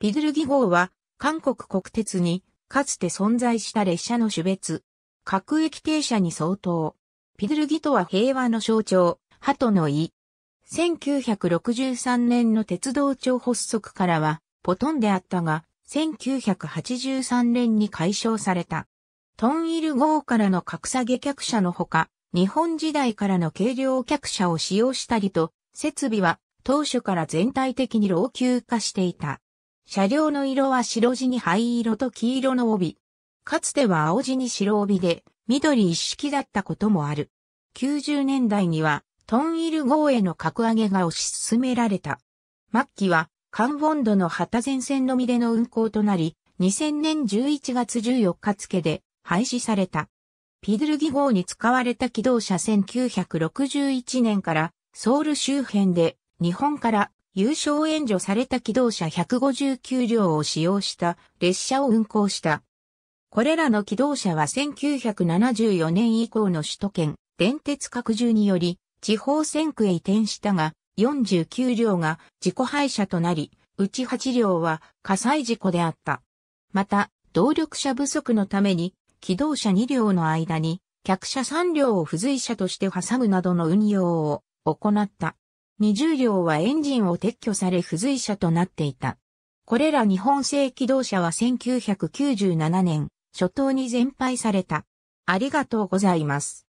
ピドルギ号は、韓国国鉄に、かつて存在した列車の種別。各駅停車に相当。ピドルギとは平和の象徴、鳩の意。1963年の鉄道庁発足からは、ポトンであったが、1983年に解消された。トンイル号からの格下げ客車のほか、日本時代からの軽量客車を使用したりと、設備は当初から全体的に老朽化していた。車両の色は白地に灰色と黄色の帯。かつては青地に白帯で、緑一色だったこともある。90年代には、トンイル号への格上げが推し進められた。末期は、カンボンドの旗前線のみでの運行となり、2000年11月14日付で廃止された。ピドルギ号に使われた機動車1961年からソウル周辺で日本から優勝援助された機動車159両を使用した列車を運行した。これらの機動車は1974年以降の首都圏、電鉄拡充により、地方線区へ移転したが、49両が自己廃車となり、うち8両は火災事故であった。また、動力車不足のために、機動車2両の間に、客車3両を付随車として挟むなどの運用を行った。20両はエンジンを撤去され付随車となっていた。これら日本製機動車は1997年初頭に全廃された。ありがとうございます。